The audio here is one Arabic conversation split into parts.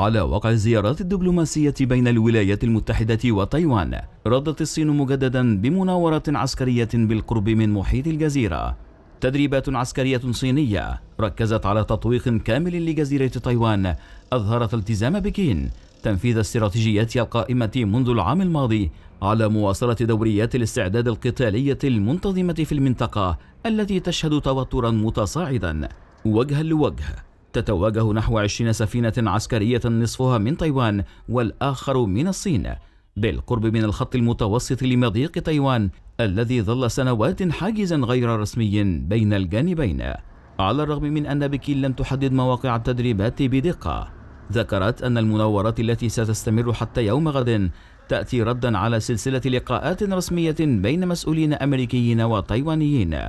على وقع الزيارات الدبلوماسية بين الولايات المتحدة وتايوان ردت الصين مجددا بمناورة عسكرية بالقرب من محيط الجزيرة تدريبات عسكرية صينية ركزت على تطويق كامل لجزيرة تايوان أظهرت التزام بكين تنفيذ استراتيجيات القائمة منذ العام الماضي على مواصلة دوريات الاستعداد القتالية المنتظمة في المنطقة التي تشهد توترا متصاعدا وجها لوجه تتواجه نحو 20 سفينة عسكرية نصفها من تايوان والآخر من الصين بالقرب من الخط المتوسط لمضيق تايوان الذي ظل سنوات حاجزا غير رسمي بين الجانبين على الرغم من أن بكين لم تحدد مواقع التدريبات بدقة ذكرت أن المناورات التي ستستمر حتى يوم غد تأتي ردا على سلسلة لقاءات رسمية بين مسؤولين أمريكيين وتايوانيين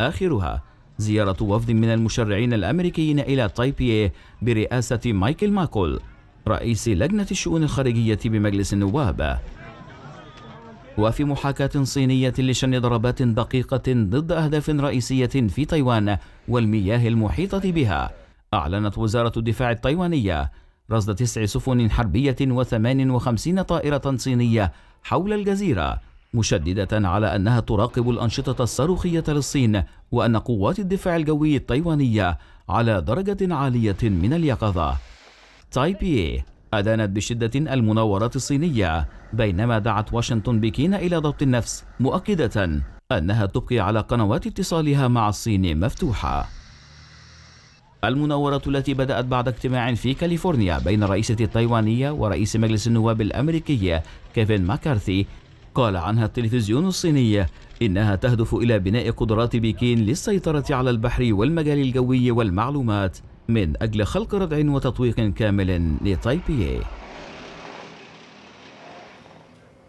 آخرها زيارة وفد من المشرعين الأمريكيين إلى تايبي برئاسة مايكل ماكول رئيس لجنة الشؤون الخارجية بمجلس النواب وفي محاكاة صينية لشن ضربات دقيقة ضد أهداف رئيسية في تايوان والمياه المحيطة بها أعلنت وزارة الدفاع التايوانية رصد تسع سفن حربية وثمان وخمسين طائرة صينية حول الجزيرة مشددة على أنها تراقب الأنشطة الصاروخية للصين وأن قوات الدفاع الجوي التايوانية على درجة عالية من اليقظة. تايبي أدانت بشدة المناورات الصينية بينما دعت واشنطن بكين إلى ضبط النفس مؤكدة أنها تبقي على قنوات اتصالها مع الصين مفتوحة. المناورة التي بدأت بعد اجتماع في كاليفورنيا بين رئيسة التايوانية ورئيس مجلس النواب الأمريكي كيفن ماكارثي قال عنها التلفزيون الصيني إنها تهدف إلى بناء قدرات بكين للسيطرة على البحر والمجال الجوي والمعلومات من أجل خلق ردع وتطويق كامل لتايبيه